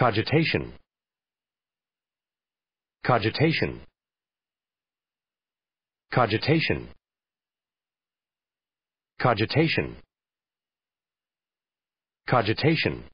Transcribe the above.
Cogitation. Cogitation. Cogitation. Cogitation. Cogitation.